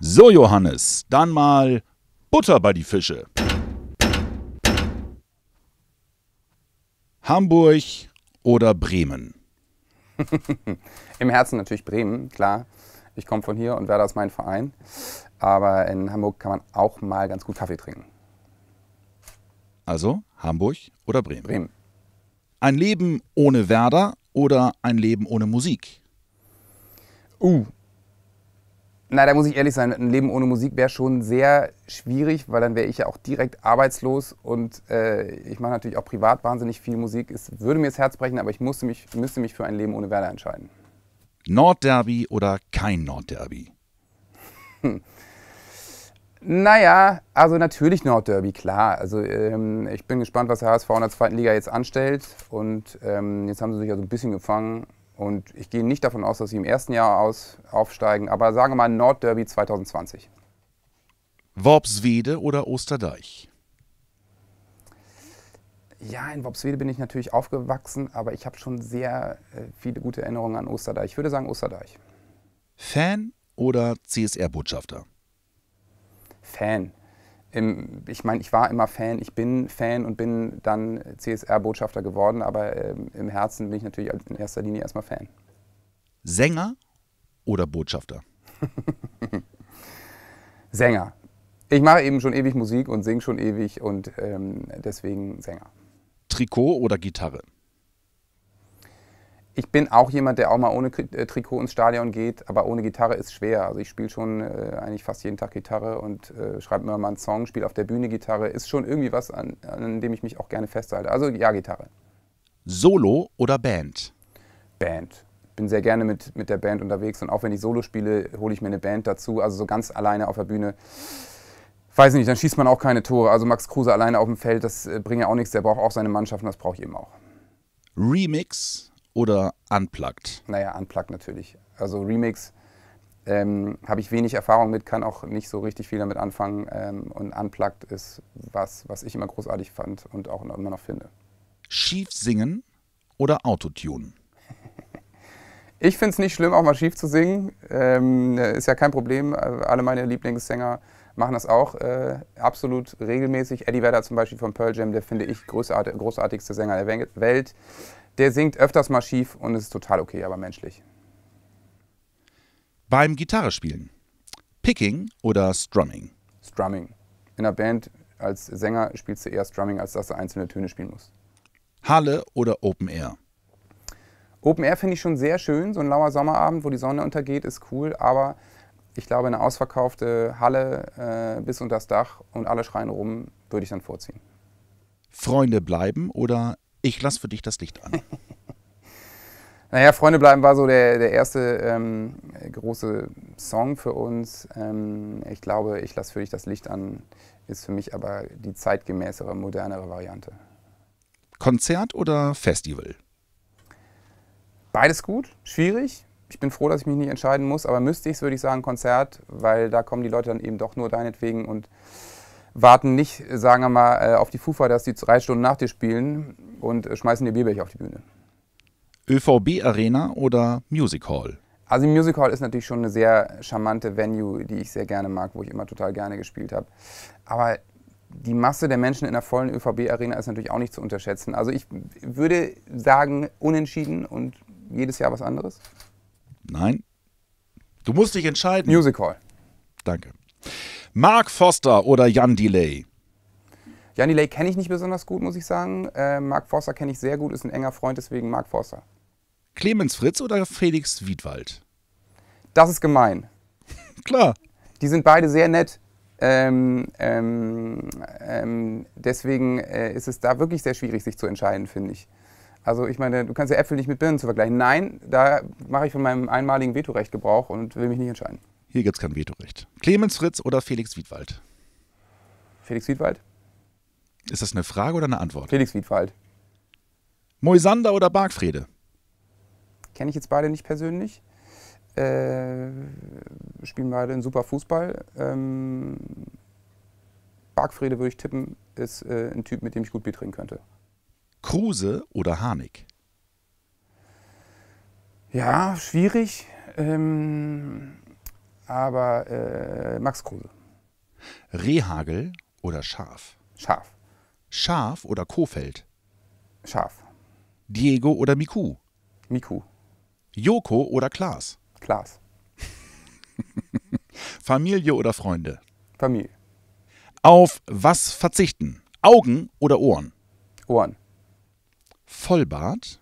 So, Johannes, dann mal Butter bei die Fische. Hamburg oder Bremen? Im Herzen natürlich Bremen, klar. Ich komme von hier und Werder ist mein Verein. Aber in Hamburg kann man auch mal ganz gut Kaffee trinken. Also Hamburg oder Bremen? Bremen. Ein Leben ohne Werder oder ein Leben ohne Musik? Uh, na, da muss ich ehrlich sein, ein Leben ohne Musik wäre schon sehr schwierig, weil dann wäre ich ja auch direkt arbeitslos und äh, ich mache natürlich auch privat wahnsinnig viel Musik. Es würde mir das Herz brechen, aber ich musste mich, müsste mich für ein Leben ohne Werder entscheiden. Nordderby oder kein Nordderby? Hm. Naja, also natürlich Nordderby, klar. Also ähm, ich bin gespannt, was der HSV in der zweiten Liga jetzt anstellt. Und ähm, jetzt haben sie sich ja so ein bisschen gefangen. Und ich gehe nicht davon aus, dass sie im ersten Jahr aus, aufsteigen, aber sagen wir mal Nordderby 2020. Worpswede oder Osterdeich? Ja, in Worpswede bin ich natürlich aufgewachsen, aber ich habe schon sehr äh, viele gute Erinnerungen an Osterdeich. Ich würde sagen Osterdeich. Fan oder CSR-Botschafter? Fan im, ich meine, ich war immer Fan, ich bin Fan und bin dann CSR-Botschafter geworden, aber ähm, im Herzen bin ich natürlich in erster Linie erstmal Fan. Sänger oder Botschafter? Sänger. Ich mache eben schon ewig Musik und singe schon ewig und ähm, deswegen Sänger. Trikot oder Gitarre? ich bin auch jemand, der auch mal ohne äh, Trikot ins Stadion geht, aber ohne Gitarre ist schwer. Also ich spiele schon äh, eigentlich fast jeden Tag Gitarre und äh, schreibe mir mal einen Song, spiele auf der Bühne Gitarre. Ist schon irgendwie was, an, an dem ich mich auch gerne festhalte. Also ja, Gitarre. Solo oder Band? Band. Bin sehr gerne mit, mit der Band unterwegs und auch wenn ich Solo spiele, hole ich mir eine Band dazu. Also so ganz alleine auf der Bühne weiß nicht, dann schießt man auch keine Tore. Also Max Kruse alleine auf dem Feld, das äh, bringt ja auch nichts. Der braucht auch seine Mannschaft und das brauche ich eben auch. Remix oder unplugged? Naja, unplugged natürlich. Also Remix ähm, habe ich wenig Erfahrung mit, kann auch nicht so richtig viel damit anfangen. Ähm, und unplugged ist was, was ich immer großartig fand und auch immer noch finde. Schief singen oder Autotune? Ich finde es nicht schlimm, auch mal schief zu singen. Ähm, ist ja kein Problem. Äh, alle meine Lieblingssänger machen das auch äh, absolut regelmäßig. Eddie Vedder zum Beispiel von Pearl Jam, der finde ich großartig, großartigste Sänger der Welt. Der singt öfters mal schief und es ist total okay, aber menschlich. Beim Gitarrespielen. Picking oder Strumming? Strumming. In der Band als Sänger spielst du eher Strumming, als dass du einzelne Töne spielen musst. Halle oder Open Air? Open Air finde ich schon sehr schön. So ein lauer Sommerabend, wo die Sonne untergeht, ist cool. Aber ich glaube, eine ausverkaufte Halle äh, bis unter das Dach und alle schreien rum, würde ich dann vorziehen. Freunde bleiben oder ich lasse für dich das Licht an. naja, Freunde bleiben war so der, der erste ähm, große Song für uns. Ähm, ich glaube, ich lasse für dich das Licht an ist für mich aber die zeitgemäßere, modernere Variante. Konzert oder Festival? Beides gut, schwierig. Ich bin froh, dass ich mich nicht entscheiden muss, aber müsste ich es, würde ich sagen, Konzert, weil da kommen die Leute dann eben doch nur deinetwegen und warten nicht, sagen wir mal, äh, auf die Fufa, dass die drei Stunden nach dir spielen und äh, schmeißen dir Bierbecher auf die Bühne. ÖVB Arena oder Music Hall? Also die Music Hall ist natürlich schon eine sehr charmante Venue, die ich sehr gerne mag, wo ich immer total gerne gespielt habe. Aber die Masse der Menschen in der vollen ÖVB Arena ist natürlich auch nicht zu unterschätzen. Also ich würde sagen, unentschieden und jedes Jahr was anderes. Nein. Du musst dich entscheiden. Music Hall. Danke. Mark Foster oder Jan Delay? Jan Delay kenne ich nicht besonders gut, muss ich sagen. Äh, Mark Foster kenne ich sehr gut, ist ein enger Freund, deswegen Mark Foster. Clemens Fritz oder Felix Wiedwald? Das ist gemein. Klar. Die sind beide sehr nett. Ähm, ähm, ähm, deswegen äh, ist es da wirklich sehr schwierig, sich zu entscheiden, finde ich. Also ich meine, du kannst ja Äpfel nicht mit Birnen zu vergleichen. Nein, da mache ich von meinem einmaligen Vetorecht Gebrauch und will mich nicht entscheiden. Hier gibt es kein Vetorecht. Clemens Fritz oder Felix Wiedwald? Felix Wiedwald. Ist das eine Frage oder eine Antwort? Felix Wiedwald. Moisander oder Bargfrede? Kenne ich jetzt beide nicht persönlich. Äh, spielen beide einen super Fußball. Ähm, Bargfrede würde ich tippen, ist äh, ein Typ, mit dem ich gut Bier trinken könnte. Kruse oder Harnik? Ja, schwierig. Ähm, aber äh, Max Kruse. Rehagel oder Schaf? Schaf. Schaf oder Kofeld? Schaf. Diego oder Miku? Miku. Joko oder Klaas? Klaas. Familie oder Freunde? Familie. Auf was verzichten? Augen oder Ohren? Ohren. Vollbart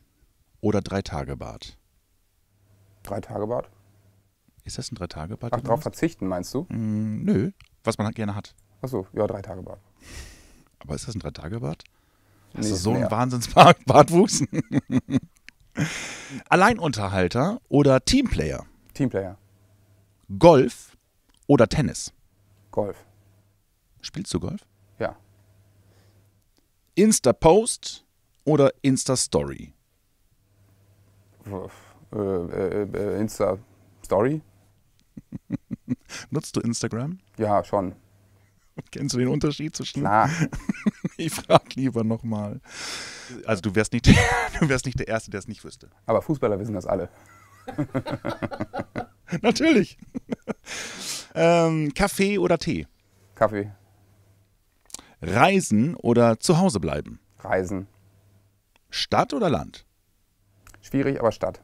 oder Dreitagebart? Dreitagebart. Ist das ein Drei-Tage-Bad? Ach, drauf verzichten, meinst du? Mm, nö, was man gerne hat. Achso, ja, Drei-Tage-Bad. Aber ist das ein Drei-Tage-Bad? Nee, also ist so mehr. ein Wahnsinns-Bartwuchs? Alleinunterhalter oder Teamplayer? Teamplayer. Golf oder Tennis? Golf. Spielst du Golf? Ja. Insta-Post oder Insta-Story? Äh, äh, äh, Insta-Story. Nutzt du Instagram? Ja, schon. Kennst du den Unterschied zwischen? Klar. ich frage lieber nochmal. Also du wärst, nicht, du wärst nicht der Erste, der es nicht wüsste. Aber Fußballer wissen das alle. Natürlich. Ähm, Kaffee oder Tee? Kaffee. Reisen oder zu Hause bleiben? Reisen. Stadt oder Land? Schwierig, aber Stadt.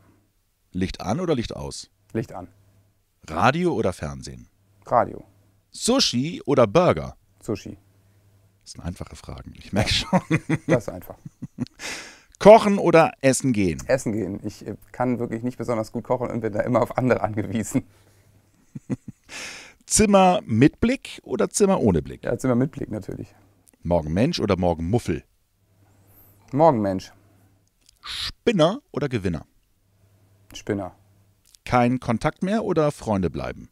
Licht an oder Licht aus? Licht an. Radio oder Fernsehen? Radio. Sushi oder Burger? Sushi. Das sind einfache Fragen, ich merke schon. Das ist einfach. Kochen oder essen gehen? Essen gehen. Ich äh, kann wirklich nicht besonders gut kochen und bin da immer auf andere angewiesen. Zimmer mit Blick oder Zimmer ohne Blick? Ja, Zimmer mit Blick natürlich. Morgen Mensch oder morgen Muffel? Morgen Mensch. Spinner oder Gewinner? Spinner. Kein Kontakt mehr oder Freunde bleiben?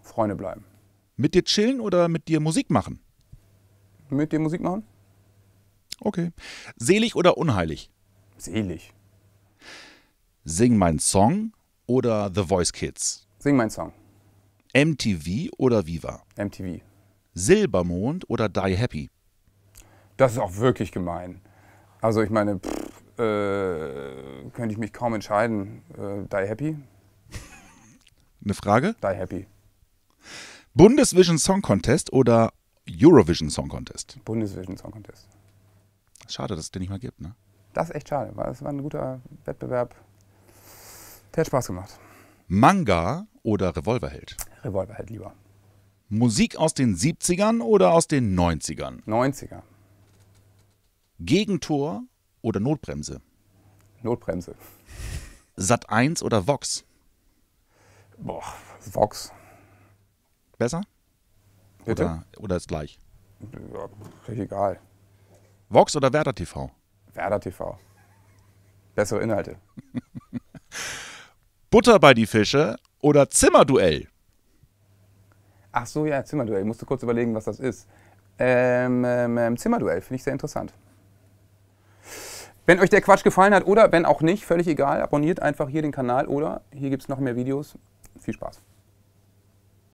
Freunde bleiben. Mit dir chillen oder mit dir Musik machen? Mit dir Musik machen? Okay. Selig oder unheilig? Selig. Sing mein Song oder The Voice Kids? Sing mein Song. MTV oder Viva? MTV. Silbermond oder Die Happy? Das ist auch wirklich gemein. Also ich meine, pff, äh, könnte ich mich kaum entscheiden. Äh, die Happy? Eine Frage? Die Happy. Bundesvision Song Contest oder Eurovision Song Contest? Bundesvision Song Contest. Schade, dass es den nicht mal gibt, ne? Das ist echt schade, weil es war ein guter Wettbewerb. Der hat Spaß gemacht. Manga oder Revolverheld? Revolverheld lieber. Musik aus den 70ern oder aus den 90ern? 90er. Gegentor oder Notbremse? Notbremse. Sat 1 oder Vox? Boah, Vox. Besser? Bitte? Oder, oder ist gleich? Ja, egal. Vox oder Werder TV? Werder TV. Bessere Inhalte. Butter bei die Fische oder Zimmerduell? Ach so, ja, Zimmerduell. Ich musste kurz überlegen, was das ist. Ähm, ähm, ähm Zimmerduell finde ich sehr interessant. Wenn euch der Quatsch gefallen hat oder wenn auch nicht, völlig egal, abonniert einfach hier den Kanal oder hier gibt es noch mehr Videos. Viel Spaß.